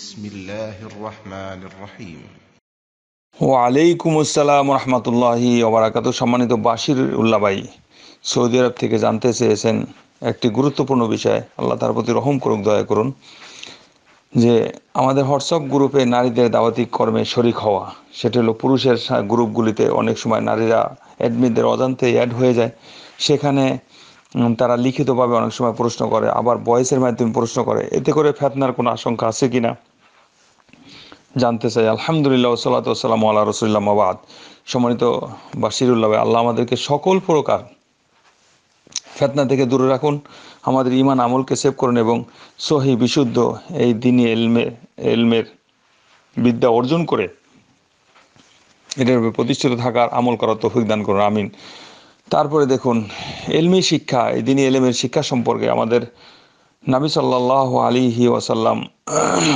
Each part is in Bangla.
بسم الله الرحمن الرحيم সম্মানিত বাশির উল্লা ভাই সৌদি আরব থেকে জানতে চেয়েছেন একটি গুরুত্বপূর্ণ বিষয় আল্লাহ তার প্রতি রহম করুক দয়া করুন যে আমাদের হোয়াটসঅ্যাপ গ্রুপে নারীদের দাওয়াতিক কর্মে শরিক হওয়া সেটা হলো পুরুষের গ্রুপগুলিতে অনেক সময় নারীরা অ্যাডমিনদের অজান্তে অ্যাড হয়ে যায় সেখানে তারা লিখিতভাবে অনেক সময় প্রশ্ন করে আবার বয়সের মাধ্যমে প্রশ্ন করে এতে করে ফেতনার কোনো আশঙ্কা আছে কি না জানতে চাই আলহামদুলিল্লাহ সাল্লা সাল্লাম আল্লাহ রসুল্লাহ আবাদ সম্মানিত বাসিরুল্লাহ আল্লাহ আমাদেরকে সকল প্রকার ফেতনা থেকে দূরে রাখুন আমাদের ইমান আমলকে সেভ করুন এবং সহি বিশুদ্ধ এই দিনই এলমে এলমের বিদ্যা অর্জন করে এটার প্রতিষ্ঠিত থাকার আমল করার তৌফিক দান করুন আমিন তারপরে দেখুন এলমি শিক্ষা এই দিনই এলেমের শিক্ষা সম্পর্কে আমাদের নাবি সাল্লাহ আলিহি ওয়াসাল্লাম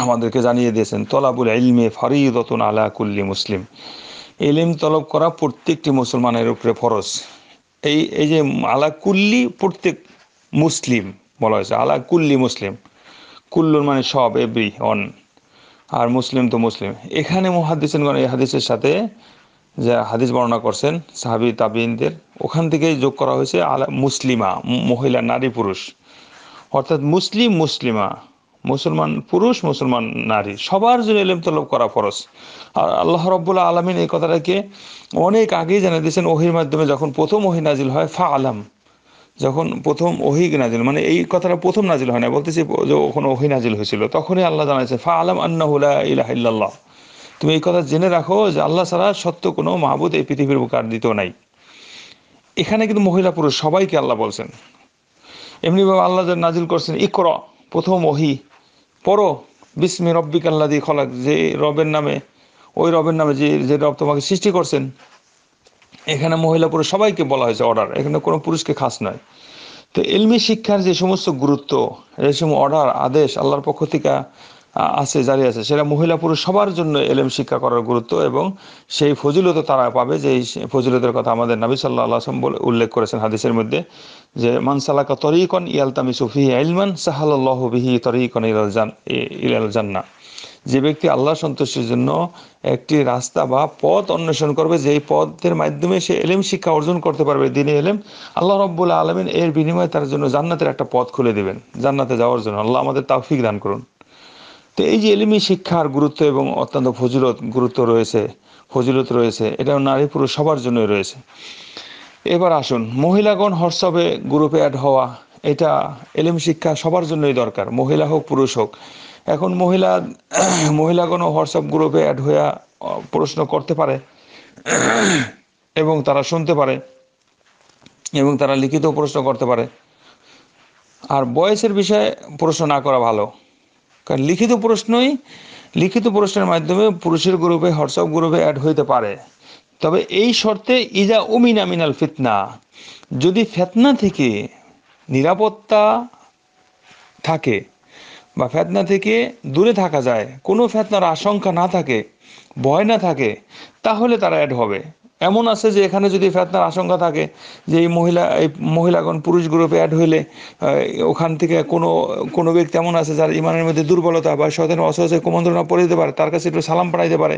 আমাদেরকে জানিয়ে দিয়েছেন তলাবুল এলমে ফারিদতুন আলা কুল্লি মুসলিম এলিম তলব করা প্রত্যেকটি মুসলমানের উপরে ফরজ এই এই যে আলা কুল্লি প্রত্যেক মুসলিম বলা হয়েছে আলা কুল্লি মুসলিম কুল্লুর মানে সব এভরি অন আর মুসলিম তো মুসলিম এখানে মহাদিসেনগণ এই হাদিসের সাথে যে হাদিস বর্ণনা করছেন সাহাবি তাবিনদের ওখান থেকেই যোগ করা হয়েছে আলা মুসলিমা মহিলা নারী পুরুষ অর্থাৎ মুসলিম মুসলিমা মুসলমান পুরুষ মুসলমান নারী সবার জন্য এলেম তলব করা ফরস আর আল্লাহ রব্বুল্লা আলমিন এই কথাটাকে অনেক আগেই জানিয়ে দিয়েছেন ওহির মাধ্যমে যখন প্রথম ওহি নাজিল হয় ফা আলাম যখন প্রথম ওহি নাজিল মানে এই কথাটা প্রথম নাজিল হয় না বলতেছি ওখানে ওহি নাজিল হয়েছিল তখনই আল্লাহ জানাইছে ফা আলম আন্না ইলাহ ইল্লাল্লাহ তুমি এই কথা জেনে রাখো যে আল্লাহ ছাড়া সত্য কোনো মাহবুদ এই পৃথিবীর বুক আর দ্বিতীয় নাই এখানে কিন্তু মহিলা পুরুষ সবাইকে আল্লাহ বলছেন এমনিভাবে আল্লাহ নাজিল করছেন কর প্রথম ওহি পর বিস্মি রব্বিক আল্লাহ দিয়ে খলাক যে রবের নামে ওই রবের নামে যে যে রব তোমাকে সৃষ্টি করছেন এখানে মহিলা পুরুষ সবাইকে বলা হয়েছে অর্ডার এখানে কোনো পুরুষকে খাস নয় তো এলমি শিক্ষার যে সমস্ত গুরুত্ব রেশম অর্ডার আদেশ আল্লাহর পক্ষ থেকে আছে জারি আছে সেটা মহিলা পুরুষ সবার জন্য এলেম শিক্ষা করার গুরুত্ব এবং সেই ফজিলত তারা পাবে যে ফজিলতের কথা আমাদের নাবি সাল্লাহ আসলাম বলে উল্লেখ করেছেন হাদিসের মধ্যে যে মানসালাকা তরিকন ইয়ালতামি সুফি আইলমান সাহাল্লাহ বিহি তরিকন ইলালজান জান্না যে ব্যক্তি আল্লাহ সন্তুষ্টির জন্য একটি রাস্তা বা পথ অন্বেষণ করবে যেই পথের মাধ্যমে সে এলেম শিক্ষা অর্জন করতে পারবে দিনে এলেম আল্লাহ রব্বুল আলমিন এর বিনিময়ে তার জন্য জান্নাতের একটা পথ খুলে দেবেন জান্নাতে যাওয়ার জন্য আল্লাহ আমাদের তাওফিক দান করুন তো এই যে এলিমি শিক্ষার গুরুত্ব এবং অত্যন্ত ফজিলত গুরুত্ব রয়েছে ফজিলত রয়েছে এটাও নারী পুরুষ সবার জন্যই রয়েছে এবার আসুন মহিলাগণ হোয়াটসঅ্যাপে গ্রুপে অ্যাড হওয়া এটা এলিম শিক্ষা সবার জন্যই দরকার মহিলা হোক পুরুষ হোক এখন মহিলা মহিলাগণও হোয়াটসঅ্যাপ গ্রুপে অ্যাড হইয়া প্রশ্ন করতে পারে এবং তারা শুনতে পারে এবং তারা লিখিত প্রশ্ন করতে পারে আর বয়সের বিষয়ে প্রশ্ন না করা ভালো কারণ লিখিত প্রশ্নই লিখিত প্রশ্নের মাধ্যমে পুরুষের গ্রুপে হোয়াটসঅ্যাপ গ্রুপে অ্যাড হইতে পারে তবে এই শর্তে ইজা উমিনা মিনাল ফিতনা যদি ফেতনা থেকে নিরাপত্তা থাকে বা ফেতনা থেকে দূরে থাকা যায় কোনো ফেতনার আশঙ্কা না থাকে ভয় না থাকে তাহলে তারা অ্যাড হবে এমন আছে যে এখানে যদি ফেতনার আশঙ্কা থাকে যে এই মহিলা এই মহিলাগণ পুরুষ গ্রুপে অ্যাড হইলে ওখান থেকে কোনো কোনো ব্যক্তি এমন আছে যার ইমানের মধ্যে দুর্বলতা বা সদের অসহসে কুমন্ত্রণা পড়ে দিতে পারে তার কাছে একটু সালাম পাঠাইতে পারে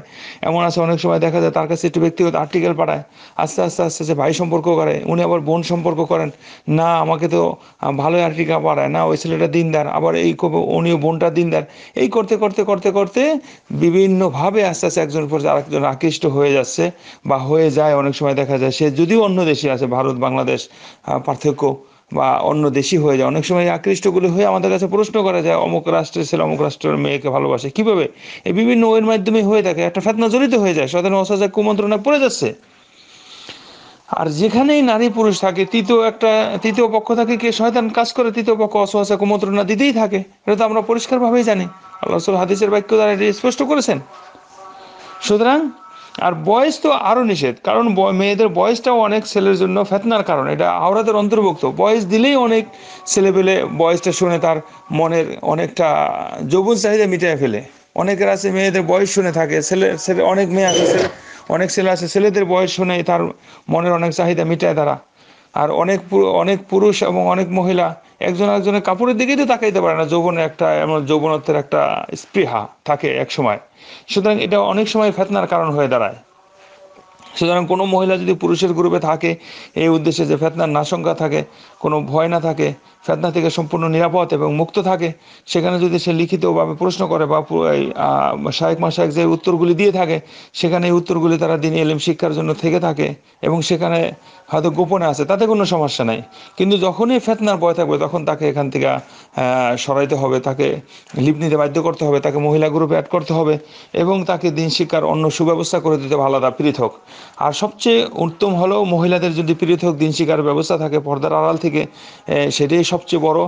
এমন আছে অনেক সময় দেখা যায় তার কাছে একটু ব্যক্তিগত আর্টিকেল পাঠায় আস্তে আস্তে আস্তে আস্তে ভাই সম্পর্ক করে উনি আবার বোন সম্পর্ক করেন না আমাকে তো ভালো আর্টিকেল পাঠায় না ওই ছেলেটা দিনদার আবার এই উনিও বোনটা দিনদার এই করতে করতে করতে করতে বিভিন্নভাবে আস্তে আস্তে একজন পর আরেকজন আকৃষ্ট হয়ে যাচ্ছে বা হয়ে যায় অনেক সময় দেখা যায় সে যদিও অন্য দেশে আছে ভারত বাংলাদেশ পার্থক্য বা অন্য দেশি হয়ে যায় অনেক সময় আকৃষ্টগুলি হয়ে আমাদের কাছে প্রশ্ন করা যায় অমুক রাষ্ট্রের ছেলে অমুক রাষ্ট্রের মেয়েকে ভালোবাসে কীভাবে এই বিভিন্ন ওয়ের মাধ্যমে হয়ে থাকে একটা ফেতনা জড়িত হয়ে যায় সাধারণ অসাজা কুমন্ত্রণা পড়ে যাচ্ছে আর যেখানেই নারী পুরুষ থাকে তৃতীয় একটা তৃতীয় পক্ষ থাকে কে শয়তান কাজ করে তৃতীয় পক্ষ অসহায় কুমন্ত্রণা দিতেই থাকে এটা তো আমরা পরিষ্কারভাবেই জানি আল্লাহ হাদিসের বাক্য দ্বারা স্পষ্ট করেছেন সুতরাং আর বয়স তো আরও নিষেধ কারণ মেয়েদের বয়সটাও অনেক ছেলের জন্য ফেতনার কারণ এটা আওরাতের অন্তর্ভুক্ত বয়স দিলেই অনেক ছেলে পেলে বয়সটা শুনে তার মনের অনেকটা যৌবন চাহিদা মিটিয়ে ফেলে অনেকের আছে মেয়েদের বয়স শুনে থাকে ছেলে ছেলে অনেক মেয়ে আছে অনেক ছেলে আছে ছেলেদের বয়স শুনে তার মনের অনেক চাহিদা মিটায় তারা আর অনেক অনেক পুরুষ এবং অনেক মহিলা একজন একজনের কাপড়ের দিকেই তো তাকাইতে পারে না যৌবনের একটা এমন যৌবনত্বের একটা স্পৃহা থাকে এক সময় সুতরাং এটা অনেক সময় ফেতনার কারণ হয়ে দাঁড়ায় সুতরাং কোনো মহিলা যদি পুরুষের গ্রুপে থাকে এই উদ্দেশ্যে যে ফেতনার নাশঙ্কা থাকে কোনো ভয় না থাকে ফেতনা থেকে সম্পূর্ণ নিরাপদ এবং মুক্ত থাকে সেখানে যদি সে লিখিতভাবে প্রশ্ন করে বা মা মাসায়েক যে উত্তরগুলি দিয়ে থাকে সেখানে এই উত্তরগুলি তারা দিন এলিম শিক্ষার জন্য থেকে থাকে এবং সেখানে হয়তো গোপনে আছে তাতে কোনো সমস্যা নাই কিন্তু যখনই ফেতনার ভয় থাকবে তখন তাকে এখান থেকে সরাইতে হবে তাকে লিপ নিতে বাধ্য করতে হবে তাকে মহিলা গ্রুপে অ্যাড করতে হবে এবং তাকে দিন শিক্ষার অন্য সুব্যবস্থা করে দিতে হবে আলাদা পৃথক আর সবচেয়ে উত্তম হলো মহিলাদের যদি পৃথক দিন শিক্ষার ব্যবস্থা থাকে পর্দার আড়াল থেকে সেটাই সবচেয়ে বড়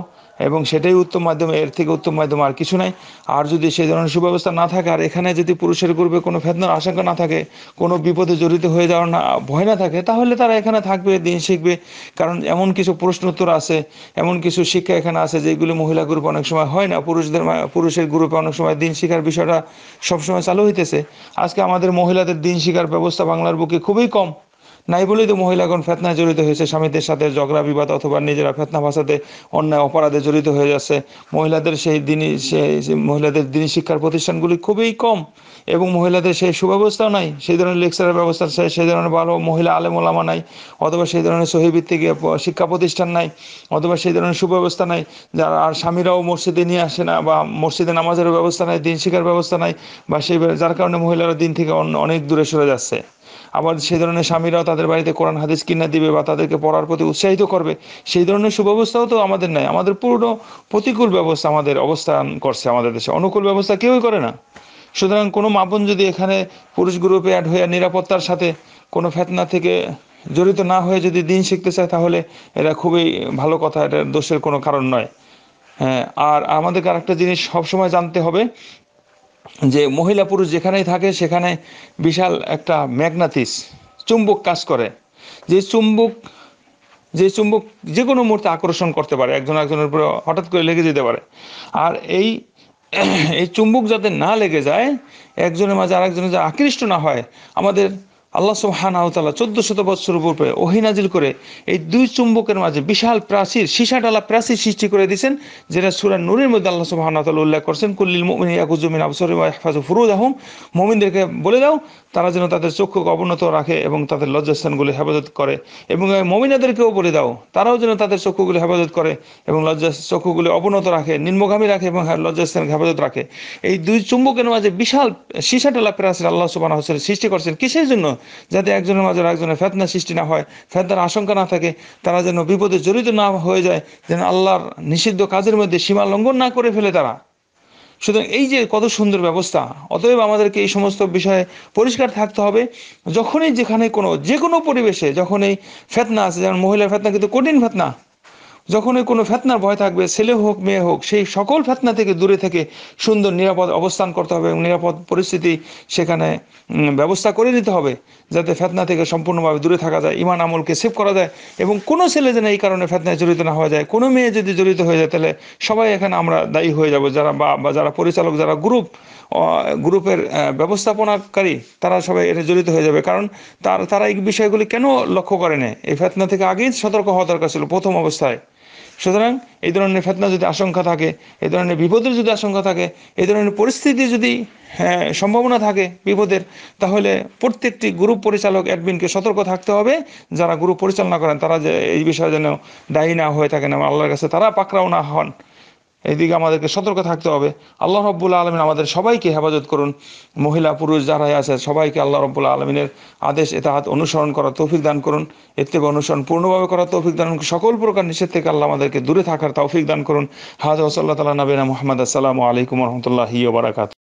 এবং সেটাই উত্তম মাধ্যম এর থেকে উত্তম মাধ্যম আর কিছু নাই আর যদি সেই ধরনের সুব্যবস্থা না থাকে আর এখানে যদি পুরুষের গ্রুপে কোনো ফেদনার আশঙ্কা না থাকে কোনো বিপদে জড়িত হয়ে যাওয়ার না ভয় না থাকে তাহলে তারা এখানে থাকবে দিন শিখবে কারণ এমন কিছু প্রশ্ন উত্তর আছে এমন কিছু শিক্ষা এখানে আছে যেগুলো মহিলা গ্রুপ অনেক সময় হয় না পুরুষদের পুরুষের গ্রুপে অনেক সময় দিন শিখার বিষয়টা সবসময় চালু হইতেছে আজকে আমাদের মহিলাদের দিন শিখার ব্যবস্থা বাংলার বুকে খুবই কম নাই বলেই তো মহিলাগণ ফেতনায় জড়িত হয়েছে স্বামীদের সাথে ঝগড়া বিবাদ অথবা নিজেরা ফেতনা ভাষাতে অন্যায় অপরাধে জড়িত হয়ে যাচ্ছে মহিলাদের সেই দিনই সেই মহিলাদের দিনী শিক্ষার প্রতিষ্ঠানগুলি খুবই কম এবং মহিলাদের সেই সুব্যবস্থাও নাই সেই ধরনের লেকচারের ব্যবস্থা সেই ধরনের ভালো মহিলা আলেমোলামা নাই অথবা সেই ধরনের সহিভিত্তিক শিক্ষা প্রতিষ্ঠান নাই অথবা সেই ধরনের সুব্যবস্থা নাই যারা আর স্বামীরাও মসজিদে নিয়ে আসে না বা মসজিদে নামাজের ব্যবস্থা নাই দিন শিক্ষার ব্যবস্থা নাই বা সেই যার কারণে মহিলারা দিন থেকে অনেক দূরে সরে যাচ্ছে আবার সেই ধরনের স্বামীরাও তাদের বাড়িতে কোরআন হাদিস কিনা দিবে বা তাদেরকে পড়ার প্রতি উৎসাহিত করবে সেই ধরনের সুব্যবস্থাও তো আমাদের নাই আমাদের পুরনো প্রতিকূল ব্যবস্থা আমাদের অবস্থান করছে আমাদের দেশে অনুকূল ব্যবস্থা কেউই করে না সুতরাং কোনো মাপন যদি এখানে পুরুষ গ্রুপে অ্যাড হয়ে নিরাপত্তার সাথে কোনো ফেতনা থেকে জড়িত না হয়ে যদি দিন শিখতে চায় তাহলে এটা খুবই ভালো কথা এটা দোষের কোনো কারণ নয় হ্যাঁ আর আমাদেরকে আরেকটা জিনিস সবসময় জানতে হবে যে মহিলা পুরুষ যেখানেই থাকে সেখানে বিশাল একটা ম্যাগনাতিস চুম্বক কাজ করে যে চুম্বক যে চুম্বক যে কোনো মুহূর্তে আকর্ষণ করতে পারে একজন একজনের উপরে হঠাৎ করে লেগে যেতে পারে আর এই এই চুম্বক যাতে না লেগে যায় একজনের মাঝে আরেকজনের যে আকৃষ্ট না হয় আমাদের আল্লাহ সুহান আহতালা চোদ্দ শত বৎসর পূর্বে ওহিনাজিল করে এই দুই চুম্বকের মাঝে বিশাল প্রাচীর সীসাডালা প্রাচীর সৃষ্টি করে দিয়েছেন যেটা সুরান নুরের মধ্যে আল্লাহ সুহান আহতাল উল্লেখ করছেন কুল্লিল আবসর আবসরিফাজ ফুরুজ আহম মোমিনদেরকে বলে দাও তারা যেন তাদের চক্ষুকে অবনত রাখে এবং তাদের লজ্জাস্থানগুলি হেফাজত করে এবং মমিনাদেরকেও বলে দাও তারাও যেন তাদের চক্ষুগুলি হেফাজত করে এবং লজ্জা চক্ষুগুলি অবনত রাখে নিম্নগামী রাখে এবং হ্যাঁ, লজ্জাস্থানকে হেফাজত রাখে এই দুই চুম্বকের মাঝে বিশাল সীসাডালা প্রাচীর আল্লাহ সুবাহ সৃষ্টি করছেন কিসের জন্য যাতে একজনের মাঝে একজনের ফেতনা সৃষ্টি না হয় ফেতনার আশঙ্কা না থাকে তারা যেন বিপদে জড়িত না হয়ে যায় যেন আল্লাহর নিষিদ্ধ কাজের মধ্যে সীমা লঙ্ঘন না করে ফেলে তারা সুতরাং এই যে কত সুন্দর ব্যবস্থা অতএব আমাদেরকে এই সমস্ত বিষয়ে পরিষ্কার থাকতে হবে যখনই যেখানে কোনো যে কোনো পরিবেশে যখনই ফেতনা আছে যেমন মহিলার ফেতনা কিন্তু কঠিন ফেতনা যখনই কোনো ফেতনার ভয় থাকবে ছেলে হোক মেয়ে হোক সেই সকল ফেতনা থেকে দূরে থেকে সুন্দর নিরাপদ অবস্থান করতে হবে এবং নিরাপদ পরিস্থিতি সেখানে ব্যবস্থা করে নিতে হবে যাতে ফেতনা থেকে সম্পূর্ণভাবে দূরে থাকা যায় ইমান আমলকে সেভ করা যায় এবং কোনো ছেলে যেন এই কারণে ফেতনায় জড়িত না হওয়া যায় কোনো মেয়ে যদি জড়িত হয়ে যায় তাহলে সবাই এখানে আমরা দায়ী হয়ে যাব যারা বা বা যারা পরিচালক যারা গ্রুপ গ্রুপের ব্যবস্থাপনাকারী তারা সবাই এটা জড়িত হয়ে যাবে কারণ তার তারা এই বিষয়গুলি কেন লক্ষ্য করে এই ফেতনা থেকে আগেই সতর্ক হওয়া দরকার ছিল প্রথম অবস্থায় সুতরাং এই ধরনের ফেতনা যদি আশঙ্কা থাকে এই ধরনের বিপদের যদি আশঙ্কা থাকে এই ধরনের পরিস্থিতি যদি হ্যাঁ, সম্ভাবনা থাকে বিপদের তাহলে প্রত্যেকটি গ্রুপ পরিচালক অ্যাডমিনকে সতর্ক থাকতে হবে যারা গ্রুপ পরিচালনা করেন তারা যে এই বিষয়ে যেন দায়ী না হয়ে থাকেন এবং আল্লাহর কাছে তারা পাকড়াও না হন এদিকে আমাদেরকে সতর্ক থাকতে হবে আল্লাহ রব্বুল্লা আলমিন আমাদের সবাইকে হেফাজত করুন মহিলা পুরুষ যারাই আছে সবাইকে আল্লাহ রব্বুল্লা আলমিনের আদেশ এতাহাত অনুসরণ করার তৌফিক দান করুন থেকে অনুসরণ পূর্ণভাবে করার তৌফিক দান সকল প্রকার নিষেধ থেকে আল্লাহ আমাদেরকে দূরে থাকার তৌফিক দান করুন হাজ ওসল্লা তালা নবীনা মোহাম্মদ আসসালামু আলাইকুম রহমতুল্লাহি বারাকাত